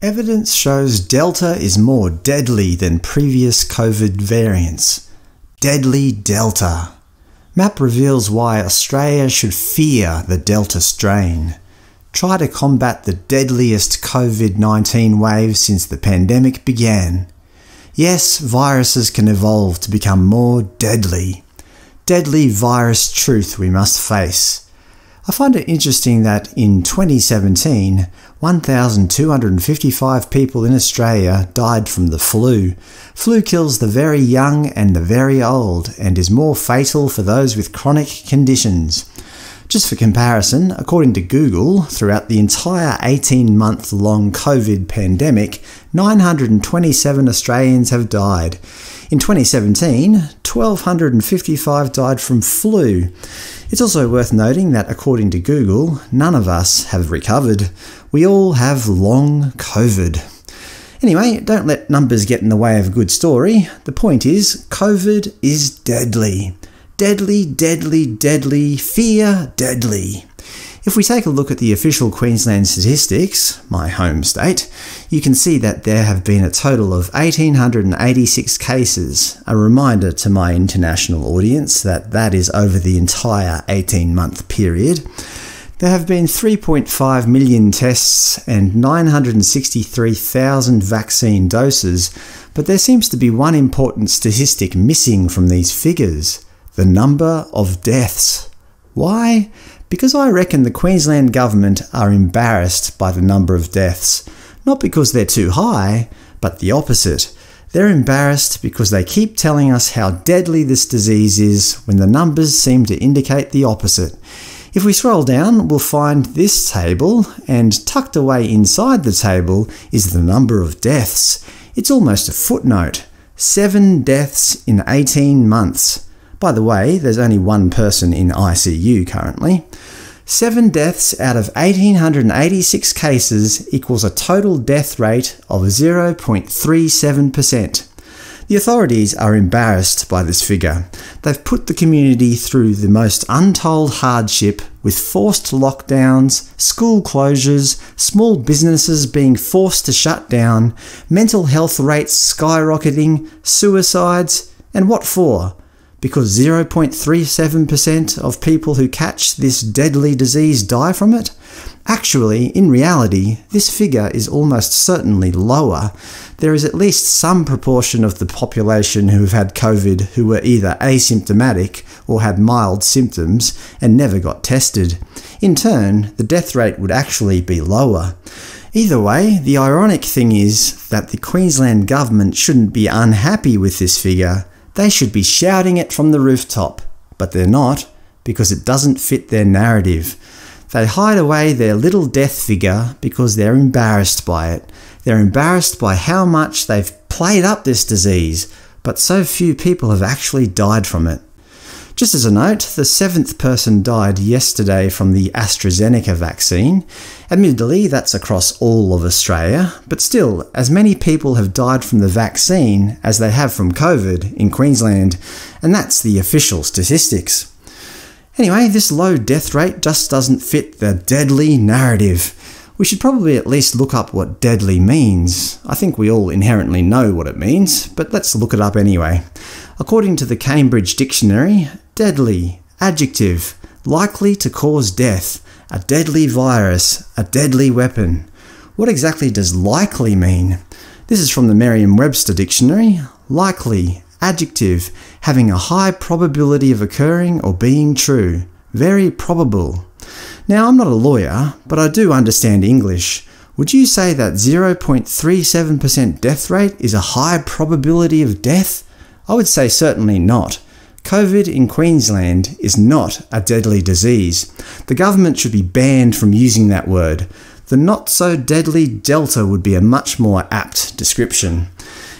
Evidence shows Delta is more deadly than previous COVID variants. Deadly Delta. Map reveals why Australia should fear the Delta strain. Try to combat the deadliest COVID-19 wave since the pandemic began. Yes, viruses can evolve to become more deadly. Deadly virus truth we must face. I find it interesting that in 2017, 1,255 people in Australia died from the flu. Flu kills the very young and the very old and is more fatal for those with chronic conditions. Just for comparison, according to Google, throughout the entire 18-month long COVID pandemic, 927 Australians have died. In 2017, 1,255 died from flu. It's also worth noting that according to Google, none of us have recovered. We all have long COVID. Anyway, don't let numbers get in the way of a good story. The point is, COVID is deadly. Deadly, deadly, deadly, fear, deadly. If we take a look at the official Queensland statistics, my home state, you can see that there have been a total of 1,886 cases, a reminder to my international audience that that is over the entire 18 month period. There have been 3.5 million tests and 963,000 vaccine doses, but there seems to be one important statistic missing from these figures the number of deaths. Why? Because I reckon the Queensland Government are embarrassed by the number of deaths. Not because they're too high, but the opposite. They're embarrassed because they keep telling us how deadly this disease is when the numbers seem to indicate the opposite. If we scroll down, we'll find this table, and tucked away inside the table is the number of deaths. It's almost a footnote. Seven deaths in 18 months. By the way, there's only one person in ICU currently. Seven deaths out of 1,886 cases equals a total death rate of 0.37%. The authorities are embarrassed by this figure. They've put the community through the most untold hardship with forced lockdowns, school closures, small businesses being forced to shut down, mental health rates skyrocketing, suicides, and what for? because 0.37% of people who catch this deadly disease die from it? Actually, in reality, this figure is almost certainly lower. There is at least some proportion of the population who have had COVID who were either asymptomatic or had mild symptoms and never got tested. In turn, the death rate would actually be lower. Either way, the ironic thing is that the Queensland government shouldn't be unhappy with this figure they should be shouting it from the rooftop, but they're not because it doesn't fit their narrative. They hide away their little death figure because they're embarrassed by it. They're embarrassed by how much they've played up this disease, but so few people have actually died from it. Just as a note, the seventh person died yesterday from the AstraZeneca vaccine. Admittedly, that's across all of Australia, but still, as many people have died from the vaccine as they have from COVID in Queensland, and that's the official statistics. Anyway, this low death rate just doesn't fit the deadly narrative. We should probably at least look up what deadly means. I think we all inherently know what it means, but let's look it up anyway. According to the Cambridge Dictionary, Deadly, adjective, likely to cause death, a deadly virus, a deadly weapon. What exactly does likely mean? This is from the Merriam-Webster dictionary. Likely, adjective, having a high probability of occurring or being true. Very probable. Now, I'm not a lawyer, but I do understand English. Would you say that 0.37% death rate is a high probability of death? I would say certainly not. COVID in Queensland is not a deadly disease. The government should be banned from using that word. The not so deadly Delta would be a much more apt description.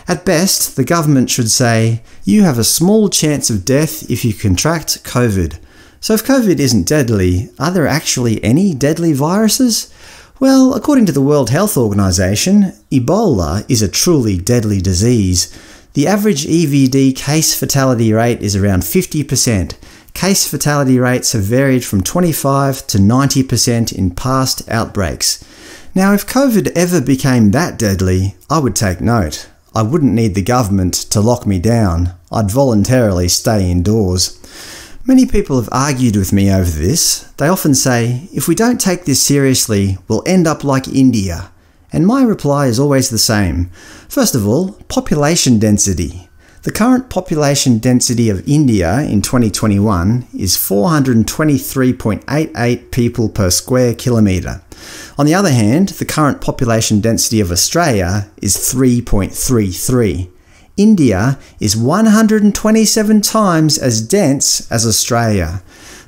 At best, the government should say, you have a small chance of death if you contract COVID. So if COVID isn't deadly, are there actually any deadly viruses? Well, according to the World Health Organization, Ebola is a truly deadly disease. The average EVD case fatality rate is around 50%. Case fatality rates have varied from 25 to 90% in past outbreaks. Now, if COVID ever became that deadly, I would take note. I wouldn't need the government to lock me down. I'd voluntarily stay indoors. Many people have argued with me over this. They often say, if we don't take this seriously, we'll end up like India. And my reply is always the same. First of all, population density. The current population density of India in 2021 is 423.88 people per square kilometre. On the other hand, the current population density of Australia is 3.33. India is 127 times as dense as Australia.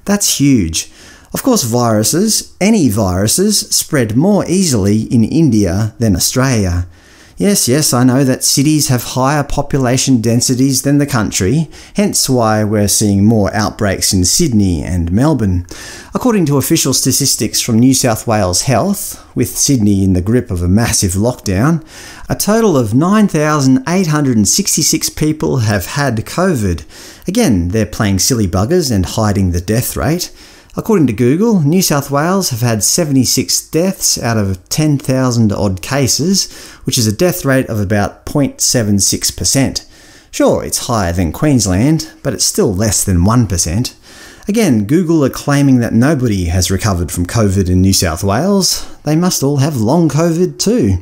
That's huge. Of course, viruses, any viruses, spread more easily in India than Australia. Yes, yes, I know that cities have higher population densities than the country, hence why we're seeing more outbreaks in Sydney and Melbourne. According to official statistics from New South Wales Health, with Sydney in the grip of a massive lockdown, a total of 9,866 people have had COVID. Again, they're playing silly buggers and hiding the death rate. According to Google, New South Wales have had 76 deaths out of 10,000 odd cases, which is a death rate of about 0.76%. Sure, it's higher than Queensland, but it's still less than 1%. Again, Google are claiming that nobody has recovered from COVID in New South Wales. They must all have long COVID too.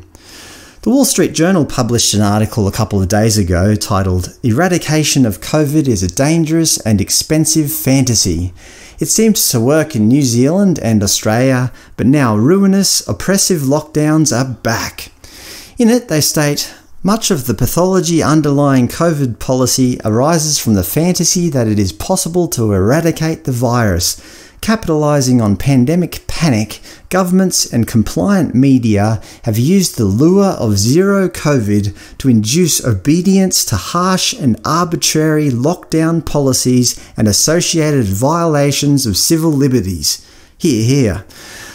The Wall Street Journal published an article a couple of days ago titled Eradication of COVID is a Dangerous and Expensive Fantasy. It seems to work in New Zealand and Australia, but now ruinous, oppressive lockdowns are back. In it, they state, much of the pathology underlying COVID policy arises from the fantasy that it is possible to eradicate the virus, capitalizing on pandemic panic, governments and compliant media have used the lure of zero COVID to induce obedience to harsh and arbitrary lockdown policies and associated violations of civil liberties. Hear, hear.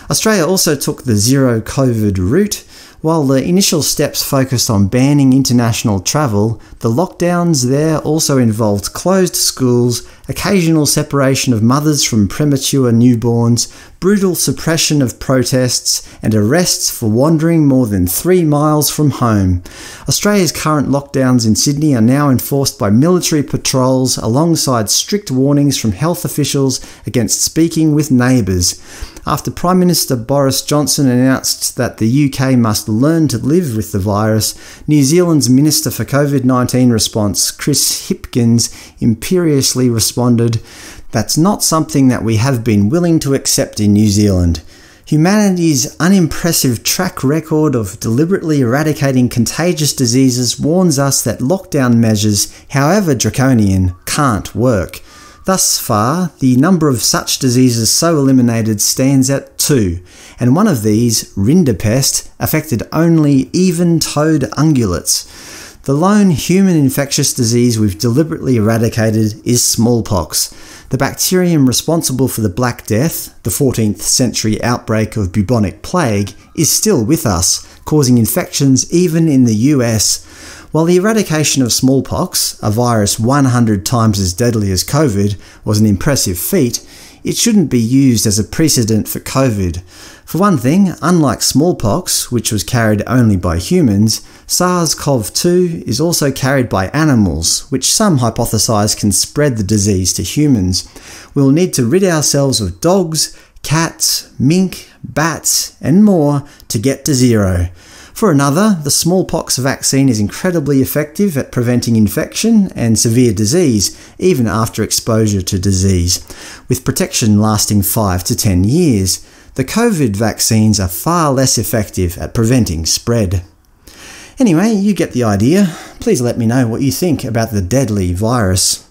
Australia also took the zero COVID route. While the initial steps focused on banning international travel, the lockdowns there also involved closed schools occasional separation of mothers from premature newborns, brutal suppression of protests, and arrests for wandering more than three miles from home. Australia's current lockdowns in Sydney are now enforced by military patrols alongside strict warnings from health officials against speaking with neighbours. After Prime Minister Boris Johnson announced that the UK must learn to live with the virus, New Zealand's Minister for COVID 19 response, Chris Hipkins, imperiously responded responded, That's not something that we have been willing to accept in New Zealand. Humanity's unimpressive track record of deliberately eradicating contagious diseases warns us that lockdown measures, however draconian, can't work. Thus far, the number of such diseases so eliminated stands at two, and one of these, rinderpest, affected only even-toed ungulates. The lone human infectious disease we've deliberately eradicated is smallpox, the bacterium responsible for the Black Death, the 14th century outbreak of bubonic plague, is still with us, causing infections even in the US. While the eradication of smallpox, a virus 100 times as deadly as COVID, was an impressive feat, it shouldn't be used as a precedent for COVID. For one thing, unlike smallpox, which was carried only by humans, SARS-CoV-2 is also carried by animals, which some hypothesize can spread the disease to humans. We'll need to rid ourselves of dogs, cats, mink, bats, and more to get to zero. For another, the smallpox vaccine is incredibly effective at preventing infection and severe disease, even after exposure to disease, with protection lasting 5 to 10 years. The COVID vaccines are far less effective at preventing spread. Anyway, you get the idea. Please let me know what you think about the deadly virus.